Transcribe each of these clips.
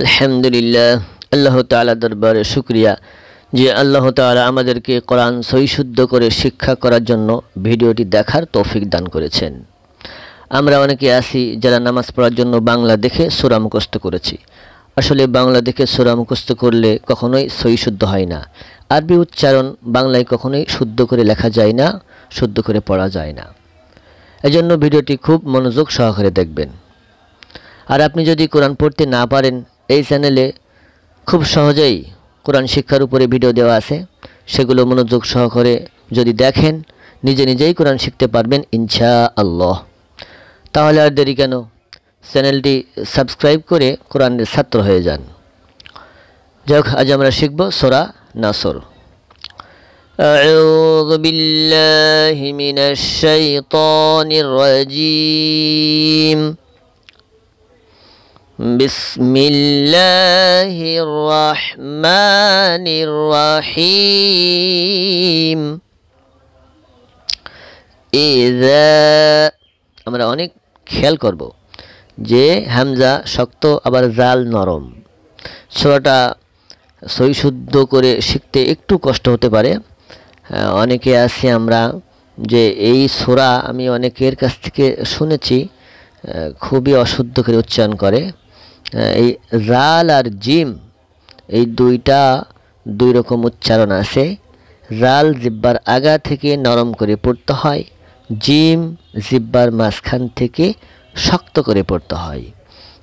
আলহামদুলিল্লাহ আল্লাহ তালা দরবারে শুক্রিয়া যে আল্লাহ তালা আমাদেরকে কোরআন সহিশুদ্ধ করে শিক্ষা করার জন্য ভিডিওটি দেখার তৌফিক দান করেছেন আমরা অনেকে আসি যারা নামাজ পড়ার জন্য বাংলা দেখে সোরা মুখস্থ করেছি আসলে বাংলা দেখে সোরা মুখস্থ করলে কখনোই সহিশুদ্ধ হয় না আরবি উচ্চারণ বাংলায় কখনোই শুদ্ধ করে লেখা যায় না শুদ্ধ করে পড়া যায় না এজন্য ভিডিওটি খুব মনোযোগ সহকারে দেখবেন আর আপনি যদি কোরআন পড়তে না পারেন এই চ্যানেলে খুব সহজেই কোরআন শিক্ষার উপরে ভিডিও দেওয়া আছে সেগুলো মনোযোগ সহকারে যদি দেখেন নিজে নিজেই কোরআন শিখতে পারবেন ইনশা আল্লাহ তাহলে আর দেরি কেন চ্যানেলটি সাবস্ক্রাইব করে কোরআনের ছাত্র হয়ে যান যাই হোক আজ আমরা শিখব সোরা নাসর أعوذ بالله من الشيطان الرجيم بسم الله الرحمن الرحيم إذا আমরা অনেক খেয়াল করব যে হামজা শক্ত আবার জাল নরম ছোড়াটা সৈশুদ্ধ করে শিখতে একটু কষ্ট হতে পারে অনেকে আছি আমরা যে এই সোরা আমি অনেকের কাছ থেকে শুনেছি খুবই অশুদ্ধ করে উচ্চারণ করে এই জাল আর জিম এই দুইটা দুই রকম উচ্চারণ আছে জাল জিব্বার আগা থেকে নরম করে পড়তে হয় জিম জিব্বার মাঝখান থেকে শক্ত করে পড়তে হয়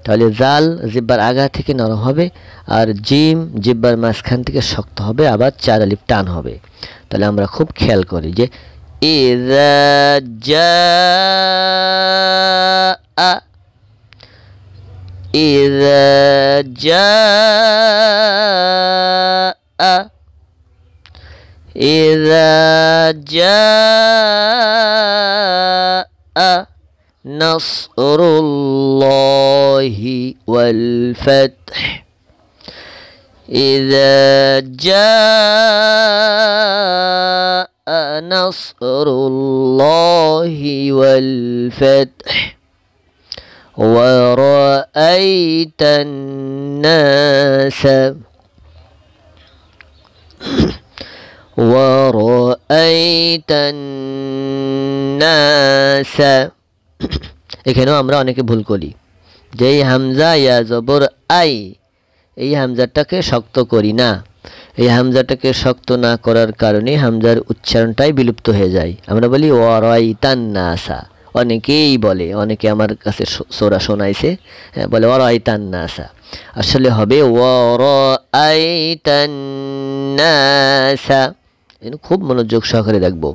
তাহলে জাল জিব্বার আগা থেকে নরম হবে আর জিম জিব্বার মাঝখান থেকে শক্ত হবে আবার চার আলিপ টান হবে তাহলে আমরা খুব খেয়াল করি যে এ إذا جاء إذا جاء نصر الله والفتح إذا جاء نصر الله والفتح رأيت الناس ورأيت الناس এখানেও আমরা অনেকে ভুল করি যে এই হামজা ইয়া জবর আই এই হামজাটাকে শক্ত করি না এই হামজাটাকে শক্ত না করার কারণে হামজার উচ্চারণটাই বিলুপ্ত হয়ে যায় আমরা বলি ওয়ারাইতান আসা অনেকেই বলে অনেকে আমার কাছে সোরা শোনাইছে হ্যাঁ, বলে ওর নাসা আসলে হবে ওর নাসা খুব মনোযোগ সহকারে দেখবো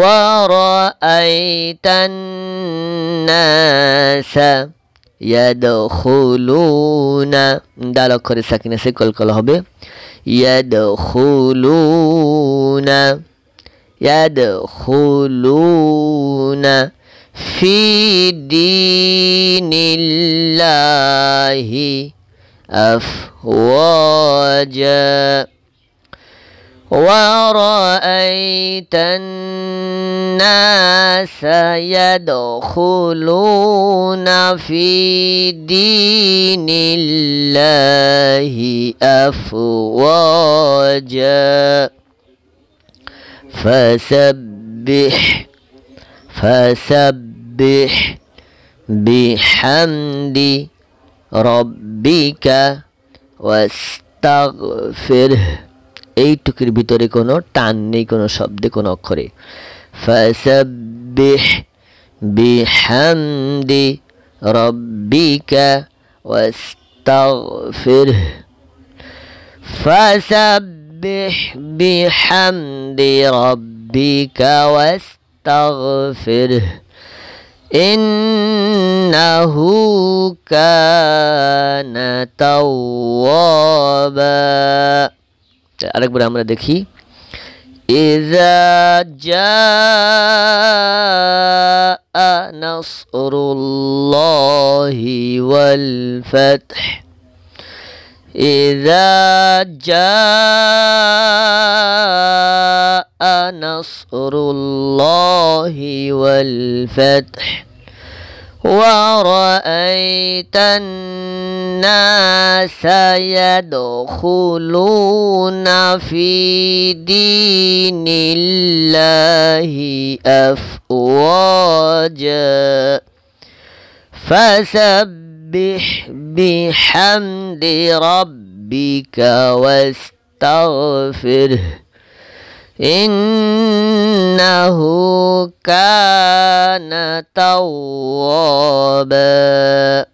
ورأيت الناس يدخلون دال করে কলকল হবে يدخلون يدخلون في دين الله أفواجا ورأيت الناس يدخلون في دين الله أفواجا فسبح فسبح بحمد ربك واستغفر এইটুকুর ভিতরে কোনো টান নেই কোনো শব্দে কোনো অক্ষরে فسبح بحمد ربك واستغفره فسبح فسبح بحمد ربك واستغفره إنه كان توابا আরেকবার আমরা দেখি إذا جاء نصر الله والفتح إذا جاء نصر الله والفتح ورأيت الناس يدخلون في دين الله أفواجا فسبح فسبح بحمد ربك واستغفره إنه كان توابا